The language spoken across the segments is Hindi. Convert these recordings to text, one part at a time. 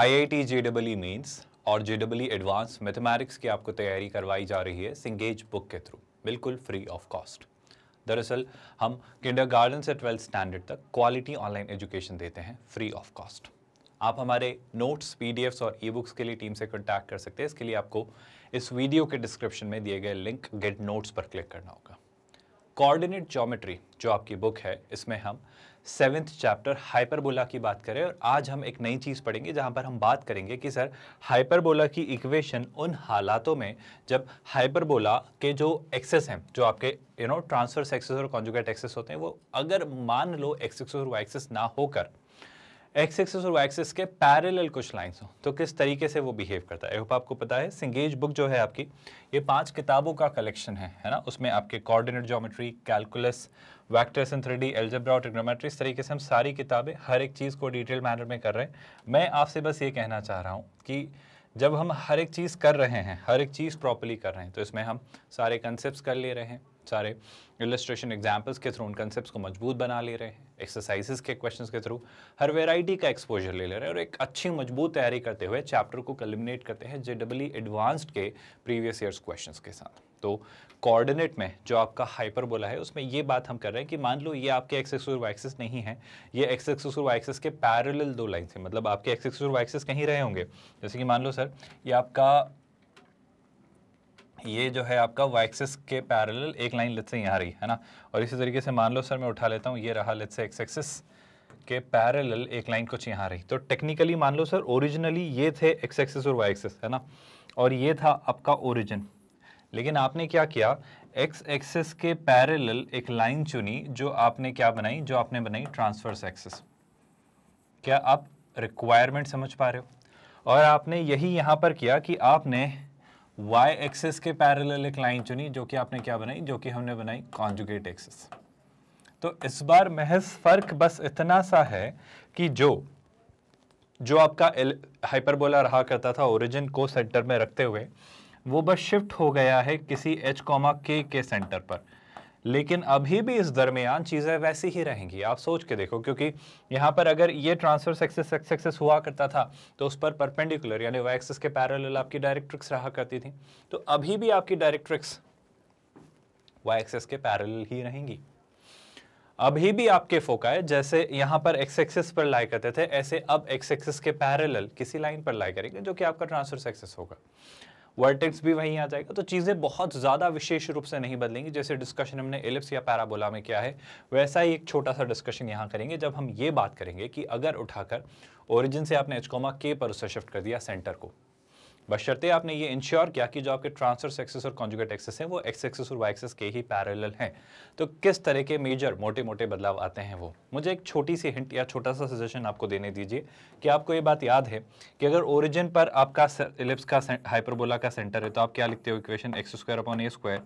आई आई टी जे ई और जे डबल एडवांस मैथमेटिक्स की आपको तैयारी करवाई जा रही है सिंगेज बुक के थ्रू बिल्कुल फ्री ऑफ कॉस्ट दरअसल हम किंडर गार्डन से ट्वेल्थ स्टैंडर्ड तक क्वालिटी ऑनलाइन एजुकेशन देते हैं फ्री ऑफ कॉस्ट आप हमारे नोट्स पीडीएफ्स और ई बुक्स के लिए टीम से कॉन्टैक्ट कर सकते हैं इसके लिए आपको इस वीडियो के डिस्क्रिप्शन में दिए गए लिंक गेट नोट्स पर क्लिक करना होगा कोऑर्डिनेट ज्योमेट्री जो आपकी बुक है इसमें हम सेवेंथ चैप्टर हाइपरबोला की बात करें और आज हम एक नई चीज़ पढ़ेंगे जहां पर हम बात करेंगे कि सर हाइपरबोला की इक्वेशन उन हालातों में जब हाइपरबोला के जो एक्सेस हैं जो आपके यू नो ट्रांसफर्स एक्सेस और कॉन्जुगेट एक्सेस होते हैं वो अगर मान लो एक्सेस और वाई एक्सेस ना होकर एक्स एक्सेस और वाई एक्सेस के पैरेलल कुछ लाइंस हो तो किस तरीके से वो बिहेव करता है आई होप आपको पता है सिंगेज बुक जो है आपकी ये पांच किताबों का कलेक्शन है है ना उसमें आपके coordinate geometry calculus vectors and three D algebra और ट्रिग्नोमेट्री इस तरीके से हम सारी किताबें हर एक चीज़ को डिटेल मैनर में कर रहे हैं मैं आपसे बस ये कहना चाह रहा हूँ कि जब हम हर एक चीज़ कर रहे हैं हर एक चीज़ प्रॉपरली कर रहे हैं तो इसमें हम सारे कंसेप्ट कर ले रहे हैं सारे इलस्ट्रेशन एग्जाम्पल्स के थ्रू उन कंसेप्ट को मजबूत बना ले रहे हैं एक्सरसाइजेस के क्वेश्चंस के थ्रू हर वैरायटी का एक्सपोजर ले ले रहे हैं और एक अच्छी मजबूत तैयारी करते हुए चैप्टर को कलिमिनेट करते हैं जे डबल एडवांस्ड के प्रीवियस ईयर्स क्वेश्चंस के साथ तो कोऑर्डिनेट में जो आपका हाइपर बोला है उसमें ये बात हम कर रहे हैं कि मान लो ये आपके एक्स एक्सिस और वाई एक्सिस नहीं है ये एक्स एक्सिस और वाई एक्सिस के पैरेलल दो लाइन है मतलब आपके एक्स एक्सिस और वाई एक्सिस कहीं रहे होंगे जैसे कि मान लो सर ये आपका ये जो है आपका वाई एक्सेस के पैरेलल एक लाइन लिथ से यहाँ रही है ना और इसी तरीके से मान लो सर मैं उठा लेता हूँ ये रहा लिथ से एक्स एक्सेस के पैरेलल एक लाइन कुछ यहाँ रही तो टेक्निकली मान लो सर ओरिजिनली ये थे एक्स एक्सेस और वाई एक्सेस है ना और ये था आपका ओरिजिन लेकिन आपने क्या किया एक्स एक्सेस के पैरेलल एक लाइन चुनी जो आपने क्या बनाई जो आपने बनाई ट्रांसफर्स एक्सेस क्या आप रिक्वायरमेंट समझ पा रहे हो और आपने यही यहाँ पर किया कि आपने y एक्सेस के पैरेलल एक लाइन चुनी जो कि आपने क्या बनाई जो कि हमने बनाई कॉन्जुगेट एक्सेस तो इस बार महज फर्क बस इतना सा है कि जो जो आपका हाइपरबोला रहा करता था ओरिजिन को सेंटर में रखते हुए वो बस शिफ्ट हो गया है किसी एच कॉमा के के सेंटर पर लेकिन अभी भी इस दरमियान चीज़ें वैसी ही रहेंगी आप सोच के देखो क्योंकि यहाँ पर अगर ये ट्रांसफर सक्सेस सक्सेस हुआ करता था तो उस पर परपेंडिकुलर यानी वाई एक्सेस के पैरेलल आपकी डायरेक्ट्रिक्स रहा करती थी तो अभी भी आपकी डायरेक्ट्रिक्स वाई एक्सेस के पैरेलल ही रहेंगी अभी भी आपके फोकाए जैसे यहाँ पर एक्स एक्सेस पर लाई करते थे ऐसे अब एक्स एक्सेस के पैरेलल किसी लाइन पर लाई करेंगे जो कि आपका ट्रांसफर सक्सेस होगा वर्टेक्स भी वहीं आ जाएगा तो चीज़ें बहुत ज़्यादा विशेष रूप से नहीं बदलेंगी जैसे डिस्कशन हमने एलिप्स या पैराबोला में किया है वैसा ही एक छोटा सा डिस्कशन यहाँ करेंगे जब हम ये बात करेंगे कि अगर उठाकर ओरिजिन से आपने एचकोमा के पर उसे शिफ्ट कर दिया सेंटर को बशर्ते आपने ये इंश्योर किया कि जो आपके ट्रांसफर एक्सेस और कॉन्जुगेट एक्सेस हैं वो एक्स एक्सेस और वाई एक्सेस के ही पैरेलल हैं तो किस तरह के मेजर मोटे मोटे बदलाव आते हैं वो मुझे एक छोटी सी हिंट या छोटा सा सजेशन आपको देने दीजिए कि आपको ये बात याद है कि अगर ओरिजिन पर आपका इलिप्स का हाइपरबोला का सेंटर है तो आप क्या लिखते हो equation x square upon a square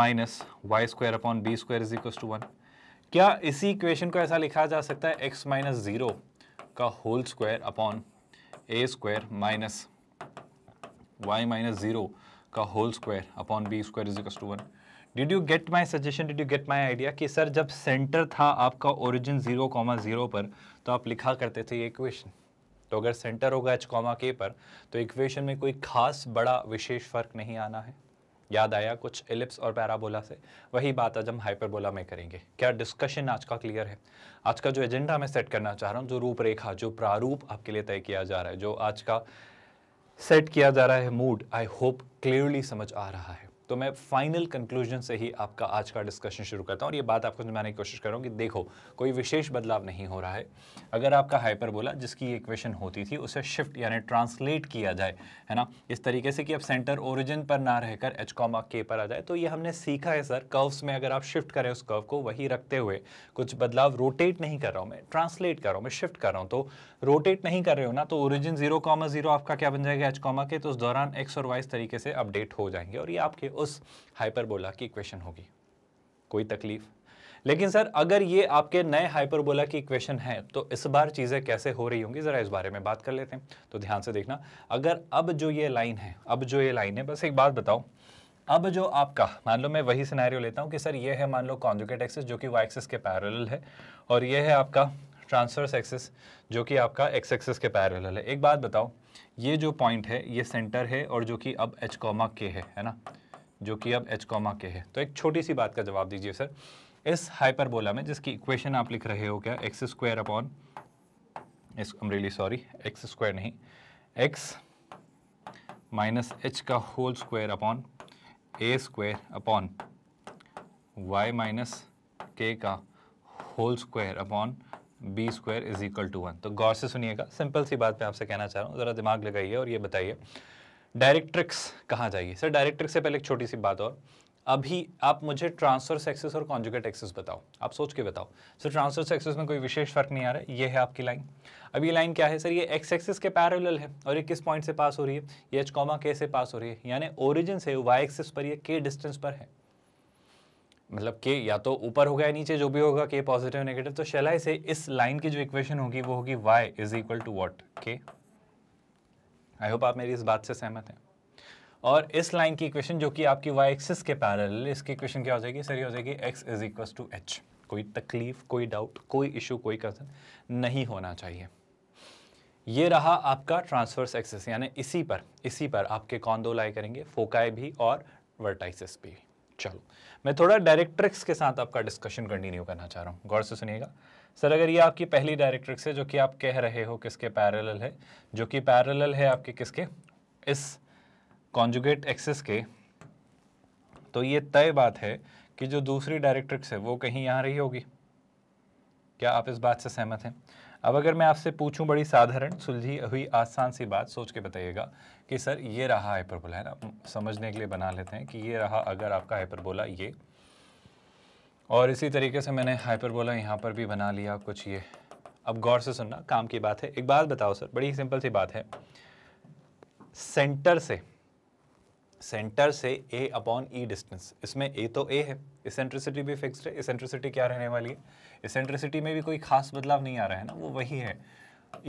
minus y square upon b square is equal to one क्या इसी इक्वेशन को ऐसा लिखा जा सकता है एक्स माइनस ज़ीरो का whole square upon a square minus y minus zero का whole square upon b square is to one did you get my suggestion did you get my idea कि सर जब सेंटर था आपका ओरिजिन जीरो कॉमा जीरो पर तो आप लिखा करते थे ये इक्वेशन तो अगर सेंटर होगा एच कॉमा के पर तो इक्वेशन में कोई खास बड़ा विशेष फर्क नहीं आना है याद आया कुछ एलिप्स और पैराबोला से वही बात आज हम हाइपरबोला में करेंगे क्या डिस्कशन आज का क्लियर है आज का जो एजेंडा मैं सेट करना चाह रहा हूँ जो रूपरेखा जो प्रारूप आपके लिए तय किया जा रहा है जो आज का सेट किया जा रहा है मूड आई होप क्लियरली समझ आ रहा है तो मैं फाइनल कंक्लूजन से ही आपका आज का डिस्कशन शुरू करता हूँ और ये बात आपको समझाने की कोशिश कर रहा कि देखो कोई विशेष बदलाव नहीं हो रहा है अगर आपका हाइपरबोला जिसकी इक्वेशन होती थी उसे शिफ्ट यानी ट्रांसलेट किया जाए है ना इस तरीके से कि अब सेंटर ओरिजिन पर ना रहकर एच कॉमा के पर आ जाए तो ये हमने सीखा है सर कर्व्स में अगर आप शिफ्ट करें उस कर्व को वही रखते हुए कुछ बदलाव रोटेट नहीं कर रहा हूँ मैं ट्रांसलेट कर रहा हूँ मैं शिफ्ट कर रहा हूँ तो रोटेट नहीं कर रहे हो ना तो ओरिजिन जीरो कॉमा जीरो आपका क्या बन जाएगा एच कॉमा के तो उस दौरान एक्स और वाइस तरीके से अपडेट हो जाएंगे और ये आपके उस हाइपरबोला की इक्वेशन होगी कोई तकलीफ लेकिन सर अगर ये आपके नए हाइपरबोला की इक्वेशन है तो इस बार चीज़ें कैसे हो रही होंगी ज़रा इस बारे में बात कर लेते हैं तो ध्यान से देखना अगर अब जो ये लाइन है अब जो ये लाइन है बस एक बात बताओ अब जो आपका मान लो मैं वही सिनेरियो लेता हूँ कि सर ये है मान लो कॉन्जुकेट एक्सेस जो कि वाई एक्सेस के पैरल है और ये है आपका ट्रांसफर्स एक्सेस जो कि आपका एक्स एक्सेस के पैरल है एक बात बताओ ये जो पॉइंट है ये सेंटर है और जो कि अब एच कॉमा के है है ना जो कि अब एच कॉमा के है तो एक छोटी सी बात का जवाब दीजिए सर इस हाइपरबोला में जिसकी इक्वेशन आप लिख रहे हो क्या एक्स स्क्वायर अपॉन इस अमरेली सॉरी एक्स स्क्वायर नहीं एक्स माइनस एच का whole square upon a square upon y minus k का whole square upon b square is equal to one तो गौर से सुनिएगा सिंपल सी बात मैं आपसे कहना चाह रहा हूँ ज़रा दिमाग लगाइए और ये बताइए डायरेक्ट्रिक्स कहाँ जाएगी सर डायरेक्ट्रिक्स से पहले एक छोटी सी बात और अभी आप मुझे ट्रांसफर सेक्सेस और कॉन्जुगेट एक्सेस बताओ आप सोच के बताओ सर ट्रांसफर सेक्सेस में कोई विशेष फर्क नहीं आ रहा है ये है आपकी लाइन अब ये लाइन क्या है सर ये एक्स एक्सेस के पैरेलल है और ये किस पॉइंट से पास हो रही है ये एच कॉमा के से पास हो रही है यानी ओरिजिन से वाई एक्सेस पर यह के डिस्टेंस पर है मतलब के या तो ऊपर होगा या नीचे जो भी होगा के पॉजिटिव नेगेटिव तो शेलाई से इस लाइन की जो इक्वेशन होगी वो होगी y is equal to what k I hope आप मेरी इस बात से सहमत हैं और इस लाइन की इक्वेशन जो कि आपकी वाई एक्सिस के पैरल इसकी इक्वेशन क्या हो जाएगी सर हो जाएगी x is equal to h कोई तकलीफ कोई डाउट कोई इशू कोई कसन नहीं होना चाहिए ये रहा आपका ट्रांसफर्स एक्सेस यानी इसी पर इसी पर आपके कौन दो लाई करेंगे फोकाए भी और वर्टाइसिस भी चलो मैं थोड़ा डायरेक्ट्रिक्स के साथ आपका डिस्कशन कंटिन्यू करना चाह रहा हूँ गौर से सुनिएगा सर अगर ये आपकी पहली डायरेक्ट्रिक्स है जो कि आप कह रहे हो किसके पैरेलल है जो कि पैरेलल है आपके किसके इस कॉन्जुगेट एक्सिस के तो ये तय बात है कि जो दूसरी डायरेक्ट्रिक्स है वो कहीं यहाँ रही होगी क्या आप इस बात से सहमत हैं अब अगर मैं आपसे पूछूं बड़ी साधारण सुलझी हुई आसान सी बात सोच के बताइएगा कि सर ये रहा हाइपरबोला है ना समझने के लिए बना लेते हैं कि ये रहा अगर आपका हाइपरबोला ये और इसी तरीके से मैंने हाइपरबोला यहाँ पर भी बना लिया कुछ ये अब गौर से सुनना काम की बात है एक बात बताओ सर बड़ी सिंपल सी बात है सेंटर से सेंटर से ए अपॉन ई डिस्टेंस इसमें ए तो ए है इसेंट्रिसिटी भी फिक्स्ड है इसेंट्रिसिटी क्या रहने वाली है इसेंट्रिसिटी में भी कोई खास बदलाव नहीं आ रहा है ना वो वही है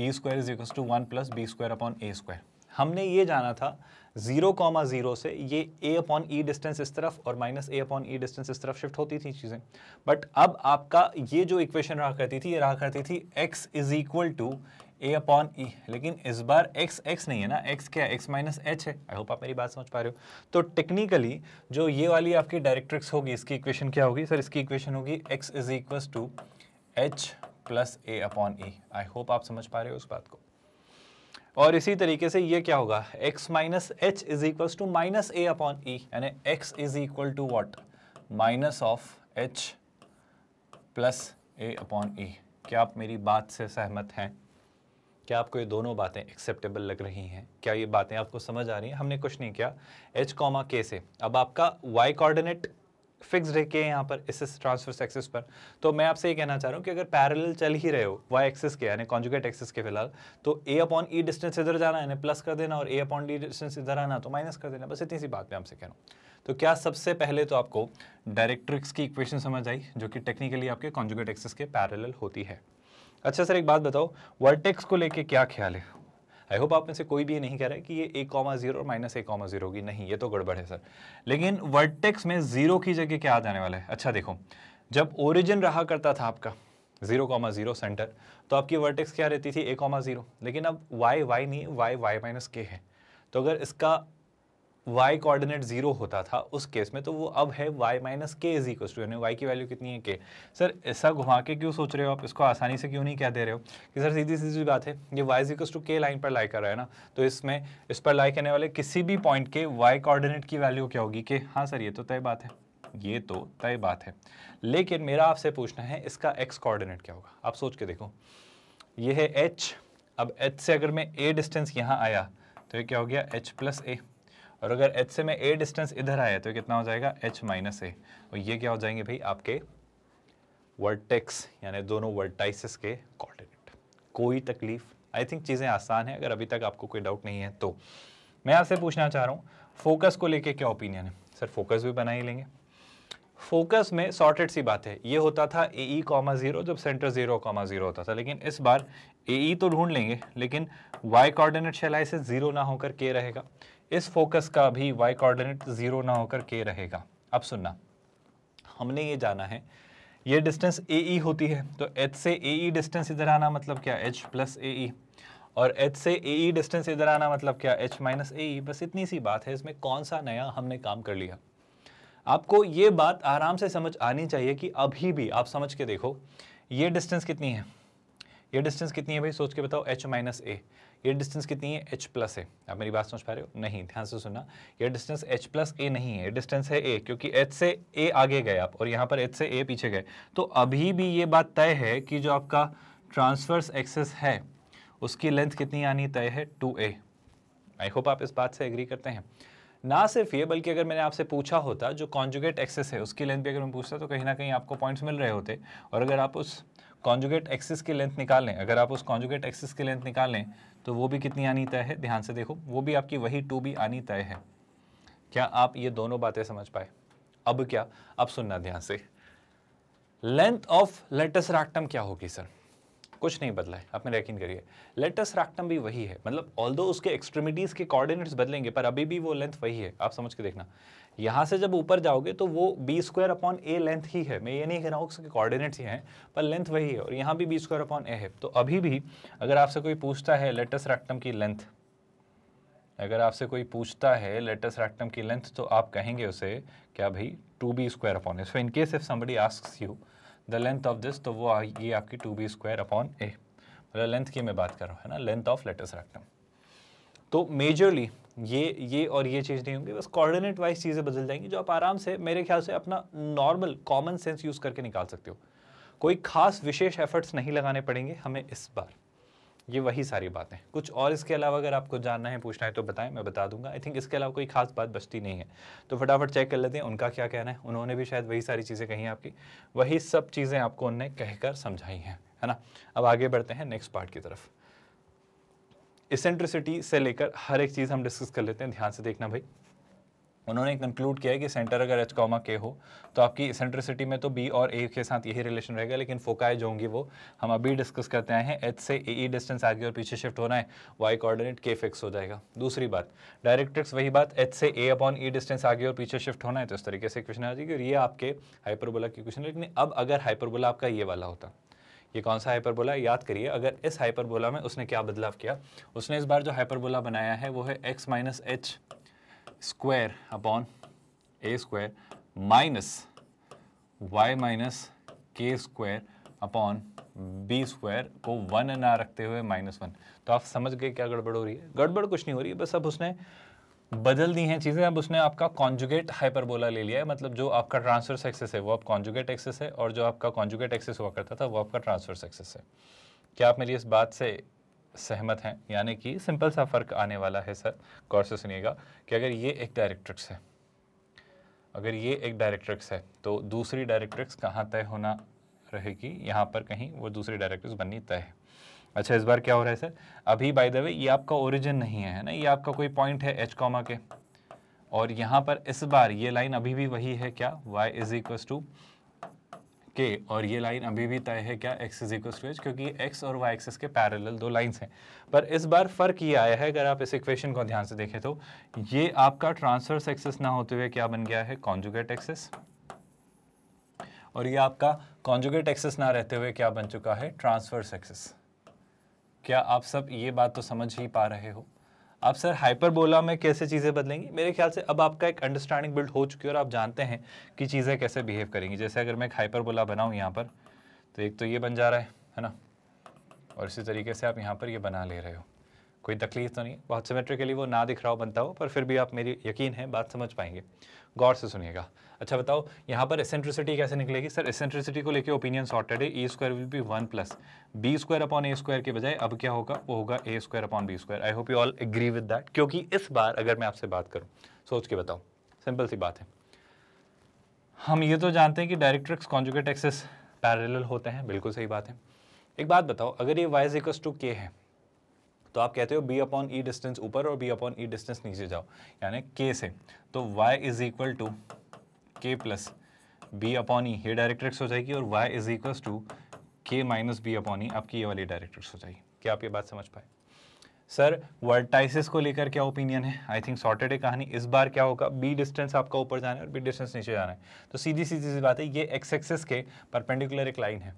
e square is equal to one plus b square upon a square हमने ये जाना था जीरो कॉमा जीरो से ये ए अपॉन ई डिस्टेंस इस तरफ और minus a upon e distance इस तरफ शिफ्ट होती थी चीज़ें बट अब आपका ये जो इक्वेशन रहा करती थी ये रहा करती थी x is equal to a upon e लेकिन इस बार एक्स एक्स नहीं है ना एक्स क्या एक्स माइनस एच है आई होप आप मेरी बात समझ पा रहे हो तो टेक्निकली जो ये वाली आपकी डायरेक्ट्रिक्स होगी इसकी इक्वेशन क्या होगी सर इसकी इक्वेशन होगी x is equal to h plus a upon e I hope आप समझ पा रहे हो उस बात को और इसी तरीके से ये क्या होगा x minus h is equal to minus a upon e यानी x is equal to what minus of h plus a upon e क्या आप मेरी बात से सहमत हैं क्या आपको ये दोनों बातें एक्सेप्टेबल लग रही हैं क्या ये बातें आपको समझ आ रही हैं हमने कुछ नहीं किया एच कॉमा के से अब आपका वाई कोऑर्डिनेट फिक्स है के यहाँ पर इस ट्रांसफर्स एक्सेस पर तो मैं आपसे ये कहना चाह रहा हूँ कि अगर पैरेलल चल ही रहे हो वाई एक्सेस के यानी कॉन्जुगेट एक्सेस के फिलहाल तो ए अपॉन ई डिस्टेंस इधर जाना यानी प्लस कर देना और ए अपॉन डी डिस्टेंस इधर आना तो माइनस कर देना बस इतनी सी बात मैं आपसे कह रहा हूँ तो क्या सबसे पहले तो आपको डायरेक्ट्रिक्स की इक्वेशन समझ आई जो कि टेक्निकली आपके कॉन्जुगेट एक्सेस के पैरल होती है अच्छा सर एक बात बताओ वर्टेक्स को लेके क्या ख्याल है आई होप आप में से कोई भी ये नहीं कह रहा है कि ये एक कॉमा जीरो और माइनस एक कॉमा जीरो होगी नहीं ये तो गड़बड़ है सर लेकिन वर्टेक्स में जीरो की जगह क्या आ जाने वाला है अच्छा देखो जब ओरिजिन रहा करता था आपका जीरो कॉमा जीरो सेंटर तो आपकी वर्टेक्स क्या रहती थी ए कॉमा जीरो लेकिन अब वाई वाई नहीं वाई वाई माइनस के है तो अगर इसका y कोऑर्डिनेट जीरो होता था उस केस में तो वो अब है y minus k is equal to यानी वाई की वैल्यू कितनी है k सर ऐसा घुमा के क्यों सोच रहे हो आप इसको आसानी से क्यों नहीं कह दे रहे हो कि सर सीधी सीधी बात है ये y is equal to k line पर लाई कर रहा है ना तो इसमें इस पर लाई करने वाले किसी भी पॉइंट के y कोऑर्डिनेट की वैल्यू क्या होगी के हाँ सर ये तो तय बात है ये तो तय बात है लेकिन मेरा आपसे पूछना है इसका एक्स कोऑर्डिनेट क्या होगा आप सोच के देखो ये है एच अब एच से अगर मैं ए डिस्टेंस यहाँ आया तो ये क्या हो गया एच प्लस ए और अगर एच से में ए डिस्टेंस इधर आया तो कितना हो जाएगा एच माइनस ए और ये क्या हो जाएंगे भाई आपके वर्टेक्स यानी दोनों वर्टाइसिस के कॉर्डिनेट कोई तकलीफ आई थिंक चीज़ें आसान है अगर अभी तक आपको कोई डाउट नहीं है तो मैं आपसे पूछना चाह रहा हूँ फोकस को लेके क्या ओपिनियन है सर फोकस भी बना ही लेंगे फोकस में सॉर्टेड सी बात है ये होता था ए ई कॉमा ज़ीरो जब सेंटर ज़ीरो कॉमा ज़ीरो होता था लेकिन इस बार ए ई e तो ढूंढ लेंगे लेकिन वाई कोऑर्डिनेट शेलाइसिस से ज़ीरो ना होकर के रहेगा इस फोकस का भी वाई कोऑर्डिनेट ज़ीरो ना होकर के रहेगा अब सुनना हमने ये जाना है ये डिस्टेंस ए ई होती है तो एच से ए ई डिस्टेंस इधर आना मतलब क्या एच प्लस ए ई और एच से ए ई डिस्टेंस इधर आना मतलब क्या एच माइनस ए ई बस इतनी सी बात है इसमें कौन सा नया हमने काम कर लिया आपको ये बात आराम से समझ आनी चाहिए कि अभी भी आप समझ के देखो ये डिस्टेंस कितनी है ये डिस्टेंस कितनी है भाई सोच के बताओ एच माइनस ए ये डिस्टेंस कितनी है एच प्लस ए आप मेरी बात समझ पा रहे हो नहीं ध्यान से सुनना ये डिस्टेंस एच प्लस ए नहीं है डिस्टेंस है ए क्योंकि एच से ए आगे गए आप और यहाँ पर एच से ए पीछे गए तो अभी भी ये बात तय है कि जो आपका ट्रांसफर्स एक्सेस है उसकी लेंथ कितनी आनी तय है टू ए आई होप आप इस बात से एग्री करते हैं ना सिर्फ ये बल्कि अगर मैंने आपसे पूछा होता जो कॉन्जुगेट एक्सेस है उसकी लेंथ भी अगर मैं पूछता तो कहीं ना कहीं आपको पॉइंट्स मिल रहे होते और अगर आप उस कॉन्जुगेट एक्सिस की लेंथ निकाल लें अगर आप उस कॉन्जुगेट एक्सिस की लेंथ निकाल लें तो वो भी कितनी आनी तय है ध्यान से देखो वो भी आपकी वही टू बी आनी तय है क्या आप ये दोनों बातें समझ पाए अब क्या अब सुनना ध्यान से लेंथ ऑफ लेटस रैक्टम क्या होगी सर कुछ नहीं बदला है आप मेरा यकीन करिए लेटस रैक्टम भी वही है मतलब ऑल उसके एक्सट्रीमिटीज़ के कोऑर्डिनेट्स बदलेंगे पर अभी भी वो लेंथ वही है आप समझ के देखना यहाँ से जब ऊपर जाओगे तो वो b square upon a length ही है मैं ये नहीं कह रहा हूँ उसके कॉर्डिनेट्स ही हैं पर लेंथ वही है और यहाँ भी बी स्क्वायर अपॉन ए है तो अभी भी अगर आपसे कोई पूछता है लेटस रैक्टम की लेंथ अगर आपसे कोई पूछता है लेटस रैक्टम की लेंथ तो आप कहेंगे उसे क्या भाई two b square upon a so in case if somebody asks you the length of this तो वो आ, ये आपकी two b square upon a मतलब लेंथ की मैं बात कर रहा हूँ है ना लेंथ ऑफ लेटस रेक्टम तो मेजरली ये ये और ये चीज़ नहीं होंगी बस कोऑर्डिनेट वाइज चीज़ें बदल जाएंगी जो आप आराम से मेरे ख्याल से अपना नॉर्मल कॉमन सेंस यूज़ करके निकाल सकते हो कोई खास विशेष एफर्ट्स नहीं लगाने पड़ेंगे हमें इस बार ये वही सारी बातें कुछ और इसके अलावा अगर आपको जानना है पूछना है तो बताएं मैं बता दूंगा आई थिंक इसके अलावा कोई खास बात बचती नहीं है तो फटाफट चेक कर लेते हैं उनका क्या कहना है उन्होंने भी शायद वही सारी चीज़ें कही आपकी वही सब चीज़ें आपको उनने कहकर समझाई हैं है ना अब आगे बढ़ते हैं नेक्स्ट पार्ट की तरफ इसेंट्रिसिटी से लेकर हर एक चीज़ हम डिस्कस कर लेते हैं ध्यान से देखना भाई उन्होंने कंक्लूड किया है कि सेंटर अगर एच कॉमा के हो तो आपकी सेंट्रिसिटी में तो बी और ए के साथ यही रिलेशन रहेगा लेकिन फोकाए जो होंगी वो हम अभी डिस्कस करते आए हैं एच से ए ई डिस्टेंस आगे और पीछे शिफ्ट होना है वाई कोऑर्डिनेट के फिक्स हो जाएगा दूसरी बात डायरेक्ट्रिक्स वही बात एच से ए अपॉन ई डिस्टेंस आगे और पीछे शिफ्ट होना है तो इस तरीके से क्वेश्चन आ जाएगी और ये आपके हाइपरबोला की क्वेश्चन लेकिन अब अगर हाइपरबोला आपका ये वाला होता ये कौन सा हाइपरबोला याद करिए अगर इस हाइपरबोला में उसने क्या बदलाव किया उसने इस बार जो हाइपरबोला बनाया है वो है x minus h square upon a square minus y minus k square upon b square को वन ना रखते हुए माइनस वन तो आप समझ गए क्या गड़बड़ हो रही है गड़बड़ कुछ नहीं हो रही है बस अब उसने बदल दी हैं चीज़ें अब उसने आपका कॉन्जुगेट हाइपरबोला ले लिया है मतलब जो आपका ट्रांसफर सक्सेस है वो आप कॉन्जुगेट एक्सेस है और जो आपका कॉन्जुगेट एक्सेस हुआ करता था वो आपका ट्रांसफर सक्सेस है क्या आप मेरी इस बात से सहमत हैं यानी कि सिंपल सा फ़र्क आने वाला है सर गौर से सुनिएगा कि अगर ये एक डायरेक्ट्रिक्स है अगर ये एक डायरेक्ट्रिक्स है तो दूसरी डायरेक्ट्रिक्स कहाँ तय होना रहेगी यहाँ पर कहीं वो दूसरी डायरेक्ट्रिक्स बननी तय है अच्छा इस बार क्या हो रहा है सर अभी बाय द वे ये आपका ओरिजिन नहीं है ना ये आपका कोई पॉइंट है एच कॉमा के और यहाँ पर इस बार ये लाइन अभी भी वही है क्या वाई इज इक्वस टू के और ये लाइन अभी भी तय है क्या एक्स इज टू एच क्योंकि एक्स और वाई एक्सेस के पैरेलल दो लाइंस हैं पर इस बार फर्क ये आया है अगर आप इस इक्वेशन को ध्यान से देखें तो ये आपका ट्रांसफर्स एक्सेस ना होते हुए क्या बन गया है कॉन्जुगेट एक्सेस और ये आपका कॉन्जुगेट एक्सेस ना रहते हुए क्या बन चुका है ट्रांसफर्स एक्सेस क्या आप सब ये बात तो समझ ही पा रहे हो अब सर हाइपरबोला में कैसे चीज़ें बदलेंगी मेरे ख्याल से अब आपका एक अंडरस्टैंडिंग बिल्ड हो चुकी है और आप जानते हैं कि चीज़ें कैसे बिहेव करेंगी जैसे अगर मैं एक हाइपरबोला बनाऊँ यहाँ पर तो एक तो ये बन जा रहा है है ना और इसी तरीके से आप यहाँ पर ये बना ले रहे हो कोई तकलीफ तो नहीं बहुत सिमेट्रिकली वो ना दिख रहा हो बनता हो पर फिर भी आप मेरी यकीन है बात समझ पाएंगे गौर से सुनिएगा अच्छा बताओ यहाँ पर एसेंट्रिसिटी कैसे निकलेगी सर एसेंट्रिसिटी को लेके ओपिनियन सॉर्टेड है a square will be one plus b square upon a square के बजाय अब क्या होगा वो होगा a square upon b square I hope you all agree with that क्योंकि इस बार अगर मैं आपसे बात करूँ सोच के बताओ सिंपल सी बात है हम ये तो जानते हैं कि डायरेक्ट्रिक्स कॉन्जुगेट एक्सेस पैरेलल होते हैं बिल्कुल सही बात है एक बात बताओ अगर ये वाइज इक्व टू के है तो आप कहते हो बी अपॉन ई डिस्टेंस ऊपर और बी अपॉन ई डिस्टेंस नीचे जाओ यानी के से तो y is equal to k plus b upon e ये डायरेक्ट्रिक्स हो जाएगी और y is equal to k minus b upon e आपकी ये वाली डायरेक्ट्रिक्स हो जाएगी क्या आप ये बात समझ पाए सर वर्टाइसिस को लेकर क्या ओपिनियन है आई थिंक सॉर्टेड है कहानी इस बार क्या होगा बी डिस्टेंस आपका ऊपर जाना है और बी डिस्टेंस नीचे जाना है तो सीधी सीधी सी बात है ये एक्स एक्सेस के परपेंडिकुलर एक लाइन है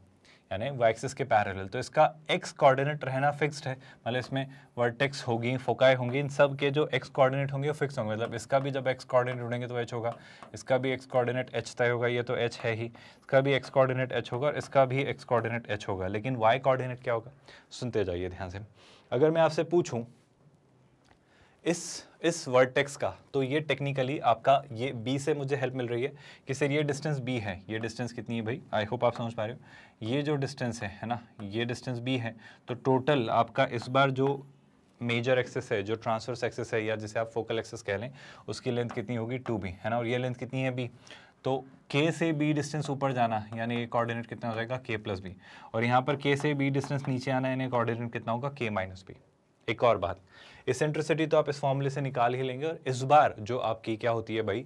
यानी एक्सिस के पैरेलल तो इसका एक्स कोऑर्डिनेट रहना फिक्स्ड है मतलब इसमें वर्टेक्स होगी फोकाए होंगी इन सब के जो एक्स कोऑर्डिनेट होंगे वो फिक्स होंगे मतलब इसका भी जब एक्स कोऑर्डिनेट ढूंढेंगे तो एच होगा इसका भी एक्स कोऑर्डिनेट एच तय होगा ये तो एच है ही इसका भी एक्स कॉर्डिनेट एच होगा और इसका भी एक्स कॉर्डिनेट एच होगा लेकिन वाई कॉर्डिनेट क्या होगा सुनते जाइए ध्यान से अगर मैं आपसे पूछूँ इस इस वर्टेक्स का तो ये टेक्निकली आपका ये बी से मुझे हेल्प मिल रही है कि सर ये डिस्टेंस बी है ये डिस्टेंस कितनी है भाई आई होप आप समझ पा रहे हो ये जो डिस्टेंस है है ना ये डिस्टेंस बी है तो टोटल आपका इस बार जो मेजर एक्सेस है जो ट्रांसफर्स एक्सेस है या जिसे आप फोकल एक्सेस कह लें उसकी लेंथ कितनी होगी टू बी है ना और ये लेंथ कितनी है बी तो के से बी डिस्टेंस ऊपर जाना यानी कोऑर्डिनेट कितना हो जाएगा के प्लस बी और यहाँ पर के से बी डिस्टेंस नीचे आना यानी कोऑर्डिनेट कितना होगा के माइनस बी एक और बात इसेंट्रिसिटी तो आप इस फॉर्मूले से निकाल ही लेंगे और इस बार जो आपकी क्या होती है भाई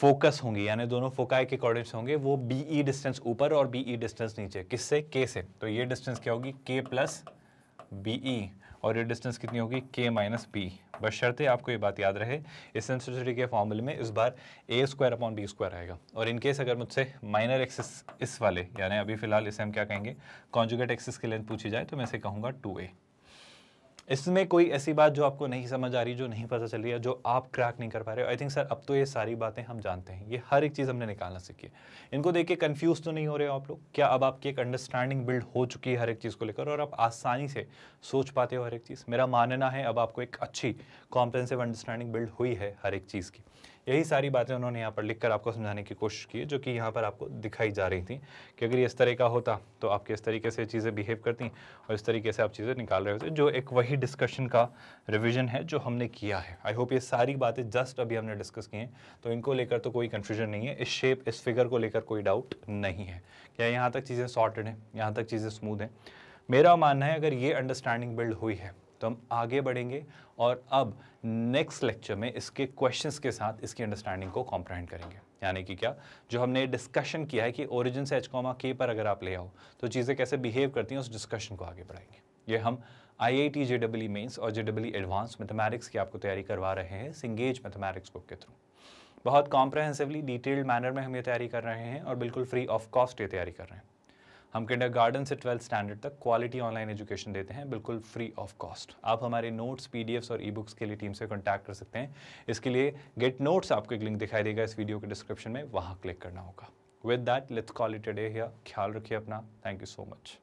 फोकस होंगी यानी दोनों फोकाई के कोऑर्डिनेट्स होंगे वो बी ई डिस्टेंस ऊपर और बी ई डिस्टेंस नीचे किससे के से तो ये डिस्टेंस क्या होगी के प्लस बी ई और ये डिस्टेंस कितनी होगी के माइनस बी बशर्ते आपको ये बात याद रहे इस सेंसिटिविटी के फॉर्मूले में इस बार a square upon b square आएगा और इन केस अगर मुझसे माइनर एक्सिस इस वाले यानी अभी फिलहाल इसे हम क्या कहेंगे कॉन्जुगेट एक्सिस की लेंथ पूछी जाए तो मैं इसे कहूँगा टू ए इसमें कोई ऐसी बात जो आपको नहीं समझ आ रही जो नहीं पता चल रही है जो आप क्रैक नहीं कर पा रहे हो आई थिंक सर अब तो ये सारी बातें हम जानते हैं ये हर एक चीज़ हमने निकालना सीखी है इनको देख के कन्फ्यूज तो नहीं हो रहे हो आप लोग क्या अब आपकी एक अंडरस्टैंडिंग बिल्ड हो चुकी है हर एक चीज़ को लेकर और आप आसानी से सोच पाते हो हर एक चीज़ मेरा मानना है अब आपको एक अच्छी कॉम्प्रेंसिव अंडरस्टैंडिंग बिल्ड हुई है हर एक चीज़ की यही सारी बातें उन्होंने यहाँ पर लिखकर आपको समझाने की कोशिश की जो कि यहाँ पर आपको दिखाई जा रही थी कि अगर इस तरह का होता तो आप किस तरीके से चीज़ें बिहेव करती और इस तरीके से आप चीज़ें निकाल रहे होते जो एक वही डिस्कशन का रिविजन है जो हमने किया है आई होप ये सारी बातें जस्ट अभी हमने डिस्कस की हैं तो इनको लेकर तो कोई कन्फ्यूजन नहीं है इस शेप इस फिगर को लेकर कोई डाउट नहीं है क्या यहाँ तक चीज़ें सॉर्टेड हैं यहाँ तक चीज़ें स्मूथ हैं मेरा मानना है अगर ये अंडरस्टैंडिंग बिल्ड हुई है तो हम आगे बढ़ेंगे और अब नेक्स्ट लेक्चर में इसके क्वेश्चंस के साथ इसकी अंडरस्टैंडिंग को कॉम्प्रहेंड करेंगे यानी कि क्या जो हमने डिस्कशन किया है कि ओरिजिन से एच कॉमा के पर अगर आप ले आओ तो चीज़ें कैसे बिहेव करती हैं उस डिस्कशन को आगे बढ़ाएंगे ये हम I I T J W means और जे डब्ल्यू एडवांस मैथमेटिक्स की आपको तैयारी करवा रहे हैं सिंगेज मैथमेटिक्स बुक के थ्रू बहुत कॉम्प्रहेंसिवली डिटेल्ड मैनर में हम ये तैयारी कर रहे हैं और बिल्कुल फ्री ऑफ कॉस्ट ये तैयारी कर रहे हैं हम किंडर गार्डन से ट्वेल्थ स्टैंडर्ड तक क्वालिटी ऑनलाइन एजुकेशन देते हैं बिल्कुल फ्री ऑफ कॉस्ट आप हमारे नोट्स पी और ई बुक्स के लिए टीम से कॉन्टैक्ट कर सकते हैं इसके लिए गेट नोट्स आपको एक लिंक दिखाई देगा इस वीडियो के डिस्क्रिप्शन में वहाँ क्लिक करना होगा with that let's call it a day here ख्याल रखिए अपना थैंक यू सो मच